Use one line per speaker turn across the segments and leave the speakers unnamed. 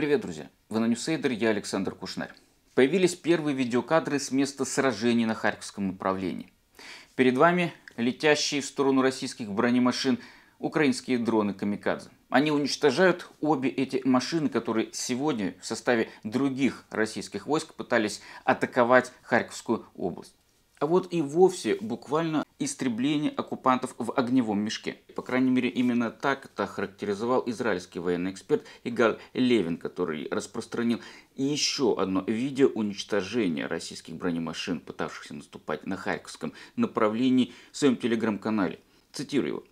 Привет, друзья! Вы на Ньюсейдер, я Александр Кушнер. Появились первые видеокадры с места сражений на Харьковском направлении. Перед вами летящие в сторону российских бронемашин украинские дроны «Камикадзе». Они уничтожают обе эти машины, которые сегодня в составе других российских войск пытались атаковать Харьковскую область а вот и вовсе буквально истребление оккупантов в огневом мешке. По крайней мере, именно так это характеризовал израильский военный эксперт Игаль Левин, который распространил еще одно видео уничтожения российских бронемашин, пытавшихся наступать на Харьковском направлении в своем телеграм-канале. Цитирую его.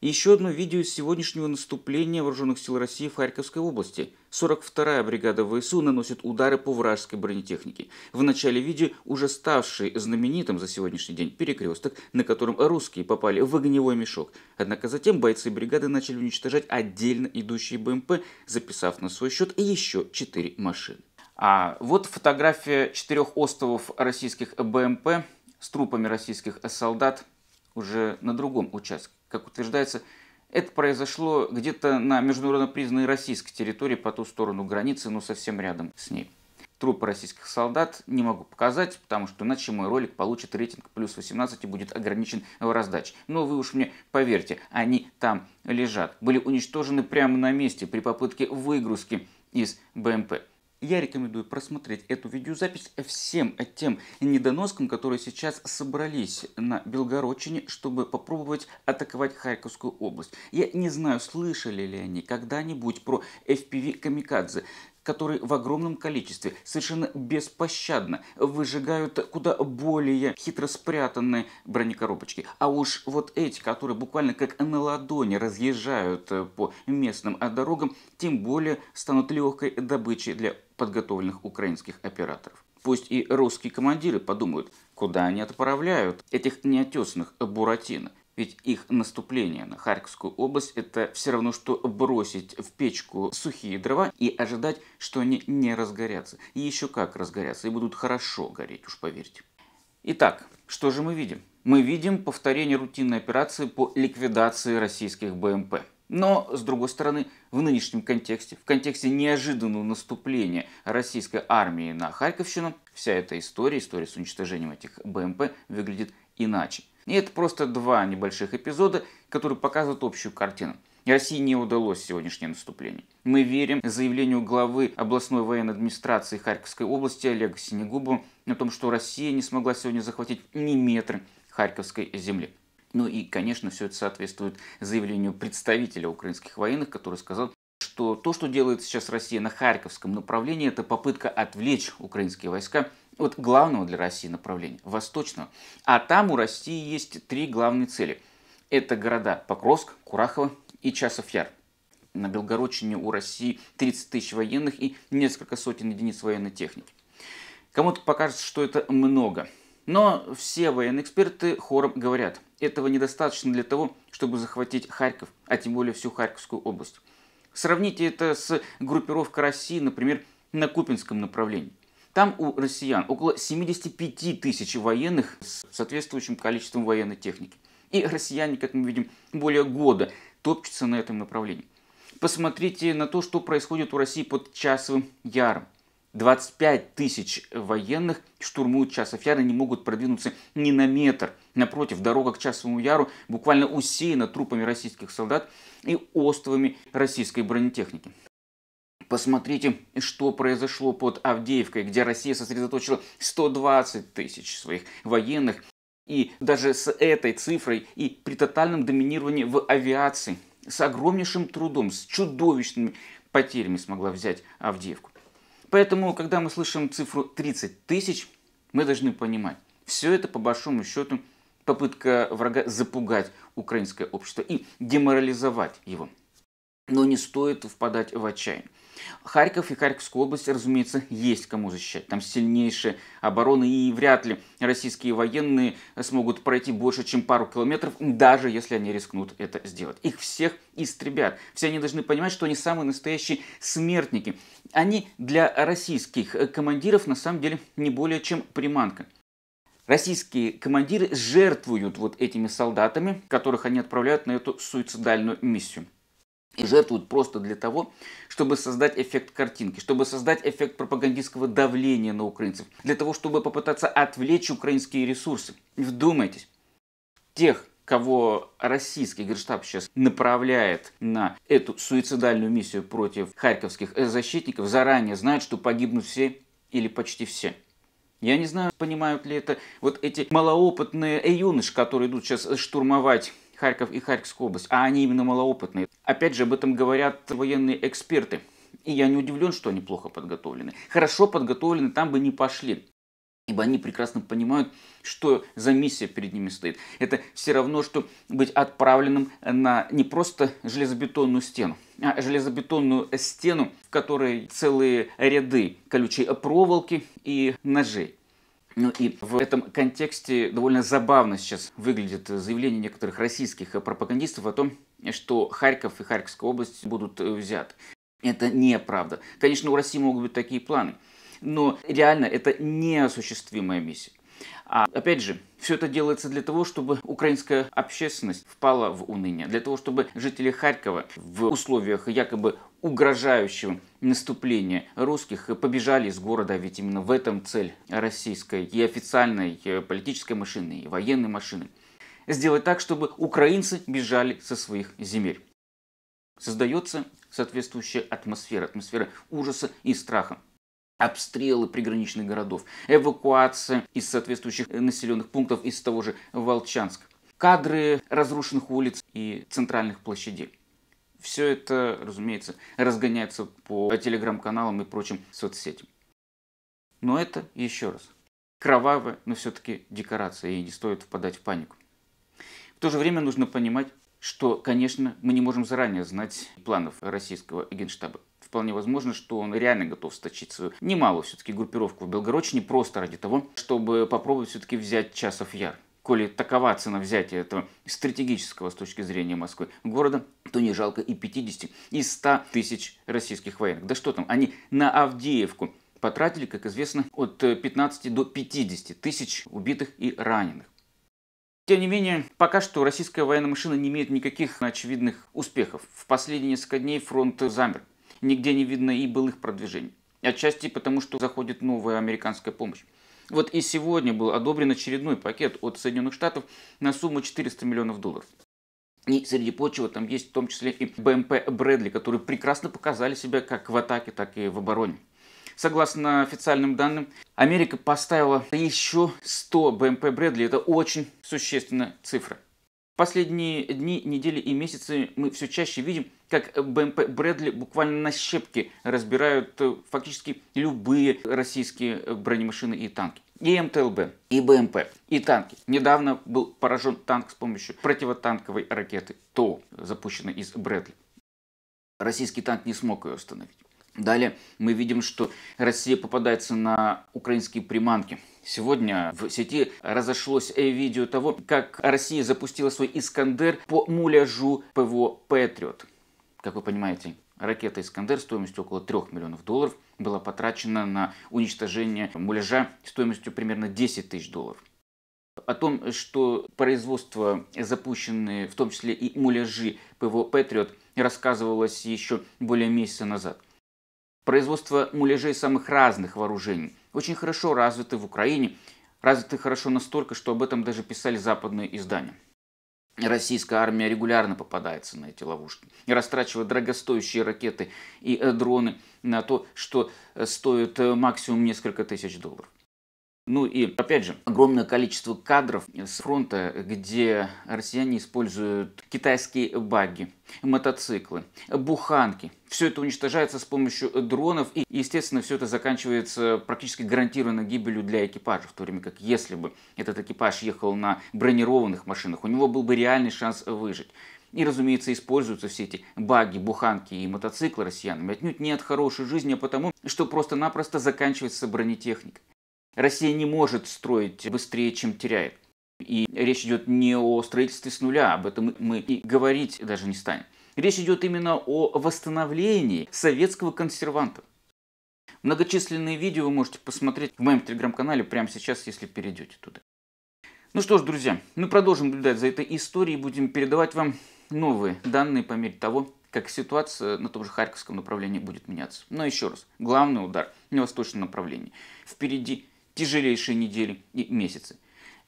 Еще одно видео из сегодняшнего наступления вооруженных сил России в Харьковской области. 42-я бригада ВСУ наносит удары по вражеской бронетехнике. В начале видео уже ставший знаменитым за сегодняшний день перекресток, на котором русские попали в огневой мешок. Однако затем бойцы бригады начали уничтожать отдельно идущие БМП, записав на свой счет еще 4 машины. А вот фотография четырех островов российских БМП с трупами российских солдат – уже на другом участке. Как утверждается, это произошло где-то на международно признанной российской территории по ту сторону границы, но совсем рядом с ней. Трупы российских солдат не могу показать, потому что иначе мой ролик получит рейтинг плюс 18 и будет ограничен в раздаче. Но вы уж мне поверьте, они там лежат. Были уничтожены прямо на месте при попытке выгрузки из БМП. Я рекомендую просмотреть эту видеозапись всем тем недоноскам, которые сейчас собрались на Белгородчине, чтобы попробовать атаковать Харьковскую область. Я не знаю, слышали ли они когда-нибудь про FPV-камикадзе которые в огромном количестве, совершенно беспощадно выжигают куда более хитро спрятанные бронекоробочки. А уж вот эти, которые буквально как на ладони разъезжают э, по местным э, дорогам, тем более станут легкой добычей для подготовленных украинских операторов. Пусть и русские командиры подумают, куда они отправляют этих неотесанных буратино. Ведь их наступление на Харьковскую область – это все равно, что бросить в печку сухие дрова и ожидать, что они не разгорятся. И еще как разгорятся, и будут хорошо гореть, уж поверьте. Итак, что же мы видим? Мы видим повторение рутинной операции по ликвидации российских БМП. Но, с другой стороны, в нынешнем контексте, в контексте неожиданного наступления российской армии на Харьковщину, вся эта история, история с уничтожением этих БМП выглядит иначе. И это просто два небольших эпизода, которые показывают общую картину. России не удалось сегодняшнее наступление. Мы верим заявлению главы областной военной администрации Харьковской области Олега Синегуба о том, что Россия не смогла сегодня захватить ни метр Харьковской земли. Ну и, конечно, все это соответствует заявлению представителя украинских военных, который сказал, что то, что делает сейчас Россия на Харьковском направлении, это попытка отвлечь украинские войска вот главного для России направления, восточного. А там у России есть три главные цели. Это города Покровск, Курахово и Часов-Яр. На Белгородчине у России 30 тысяч военных и несколько сотен единиц военной техники. Кому-то покажется, что это много. Но все военные эксперты хором говорят, этого недостаточно для того, чтобы захватить Харьков, а тем более всю Харьковскую область. Сравните это с группировкой России, например, на Купинском направлении. Там у россиян около 75 тысяч военных с соответствующим количеством военной техники. И россияне, как мы видим, более года топчутся на этом направлении. Посмотрите на то, что происходит у России под Часовым Яром. 25 тысяч военных штурмуют Часов Яр и не могут продвинуться ни на метр. Напротив, дорога к Часовому Яру буквально усеяна трупами российских солдат и остовами российской бронетехники. Посмотрите, что произошло под Авдеевкой, где Россия сосредоточила 120 тысяч своих военных. И даже с этой цифрой и при тотальном доминировании в авиации, с огромнейшим трудом, с чудовищными потерями смогла взять Авдеевку. Поэтому, когда мы слышим цифру 30 тысяч, мы должны понимать, все это по большому счету попытка врага запугать украинское общество и деморализовать его но не стоит впадать в отчаяние. Харьков и Харьковскую область, разумеется, есть кому защищать. Там сильнейшая оборона, и вряд ли российские военные смогут пройти больше, чем пару километров, даже если они рискнут это сделать. Их всех истребят. Все они должны понимать, что они самые настоящие смертники. Они для российских командиров на самом деле не более чем приманка. Российские командиры жертвуют вот этими солдатами, которых они отправляют на эту суицидальную миссию и жертвуют просто для того, чтобы создать эффект картинки, чтобы создать эффект пропагандистского давления на украинцев, для того, чтобы попытаться отвлечь украинские ресурсы. Вдумайтесь, тех, кого российский генштаб сейчас направляет на эту суицидальную миссию против харьковских защитников, заранее знают, что погибнут все или почти все. Я не знаю, понимают ли это вот эти малоопытные юноши, которые идут сейчас штурмовать Харьков и Харьковскую область, а они именно малоопытные. Опять же, об этом говорят военные эксперты. И я не удивлен, что они плохо подготовлены. Хорошо подготовлены, там бы не пошли. Ибо они прекрасно понимают, что за миссия перед ними стоит. Это все равно, что быть отправленным на не просто железобетонную стену, а железобетонную стену, в которой целые ряды колючей проволоки и ножей. Ну и в этом контексте довольно забавно сейчас выглядит заявление некоторых российских э, пропагандистов о том, что Харьков и Харьковская область будут э, взяты. Это неправда. Конечно, у России могут быть такие планы, но реально это неосуществимая миссия. А, опять же, все это делается для того, чтобы украинская общественность впала в уныние, для того, чтобы жители Харькова в условиях якобы угрожающего наступления русских побежали из города, ведь именно в этом цель российской и официальной э, политической машины, и военной машины. Сделать так, чтобы украинцы бежали со своих земель. Создается соответствующая атмосфера, атмосфера ужаса и страха обстрелы приграничных городов, эвакуация из соответствующих э, населенных пунктов из того же Волчанска, кадры разрушенных улиц и центральных площадей. Все это, разумеется, разгоняется по телеграм-каналам и прочим соцсетям. Но это, еще раз, кровавая, но все-таки декорация, и не стоит впадать в панику. В то же время нужно понимать, что, конечно, мы не можем заранее знать планов российского генштаба вполне возможно, что он реально готов сточить свою немалую все-таки группировку в Белгородчине просто ради того, чтобы попробовать все-таки взять Часов Яр коли такова цена взятия этого стратегического с точки зрения Москвы города, то не жалко и 50, и 100 тысяч российских военных. Да что там, они на Авдеевку потратили, как известно, от 15 до 50 тысяч убитых и раненых. Тем не менее, пока что российская военная машина не имеет никаких очевидных успехов. В последние несколько дней фронт замер нигде не видно и былых продвижений. Отчасти потому, что заходит новая американская помощь. Вот и сегодня был одобрен очередной пакет от Соединенных Штатов на сумму 400 миллионов долларов. И среди прочего там есть в том числе и БМП эм Брэдли, которые прекрасно показали себя как в атаке, так и в обороне. Согласно официальным данным, Америка поставила еще 100 БМП эм Брэдли. Это очень существенная цифра последние дни, недели и месяцы мы все чаще видим, как БМП Брэдли буквально на щепки разбирают э, фактически любые российские э, бронемашины и танки. И МТЛБ, и БМП, и танки. Недавно был поражен танк с помощью противотанковой ракеты ТО, запущенной из Брэдли. Российский танк не смог ее остановить. Далее мы видим, что Россия попадается на украинские приманки. Сегодня в сети разошлось видео того, как Россия запустила свой «Искандер» по муляжу ПВО «Патриот». Как вы понимаете, ракета «Искандер» стоимостью около 3 миллионов долларов была потрачена на уничтожение муляжа стоимостью примерно 10 тысяч долларов. О том, что производство запущенные, в том числе и муляжи ПВО «Патриот», рассказывалось еще более месяца назад производство муляжей самых разных вооружений, очень хорошо развиты в Украине, развиты хорошо настолько, что об этом даже писали западные издания. Российская армия регулярно попадается на эти ловушки, растрачивает дорогостоящие ракеты и э, дроны на то, что э, стоит э, максимум несколько тысяч долларов. Ну и, опять же, огромное количество кадров с фронта, где россияне используют китайские баги, мотоциклы, буханки. Все это уничтожается с помощью дронов, и, естественно, все это заканчивается практически гарантированно гибелью для экипажа, в то время как если бы этот экипаж ехал на бронированных машинах, у него был бы реальный шанс выжить. И, разумеется, используются все эти баги, буханки и мотоциклы россиянами отнюдь не от хорошей жизни, а потому, что просто-напросто заканчивается бронетехника. Россия не может строить быстрее, чем теряет. И речь идет не о строительстве с нуля, об этом мы и говорить даже не станем. Речь идет именно о восстановлении советского консерванта. Многочисленные видео вы можете посмотреть в моем телеграм-канале прямо сейчас, если перейдете туда. Ну что ж, друзья, мы продолжим наблюдать за этой историей и будем передавать вам новые данные по мере того, как ситуация на том же Харьковском направлении будет меняться. Но еще раз, главный удар на восточном направлении. Впереди тяжелейшие недели и месяцы.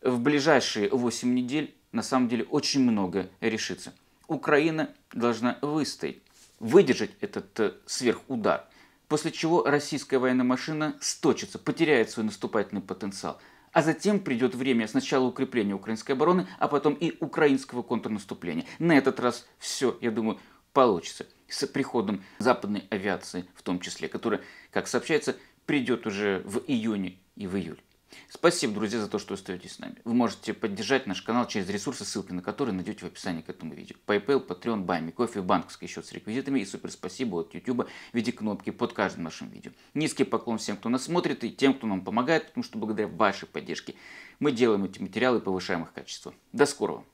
В ближайшие 8 недель на самом деле очень много решится. Украина должна выстоять, выдержать этот э, сверхудар, после чего российская военная машина сточится, потеряет свой наступательный потенциал. А затем придет время сначала укрепления украинской обороны, а потом и украинского контрнаступления. На этот раз все, я думаю, получится с приходом западной авиации в том числе, которая, как сообщается, придет уже в июне и в июль. Спасибо, друзья, за то, что остаетесь с нами. Вы можете поддержать наш канал через ресурсы, ссылки на которые найдете в описании к этому видео. PayPal, Patreon, Buy кофе, банковский счет с реквизитами и супер спасибо от YouTube в виде кнопки под каждым нашим видео. Низкий поклон всем, кто нас смотрит и тем, кто нам помогает, потому что благодаря вашей поддержке мы делаем эти материалы и повышаем их качество. До скорого!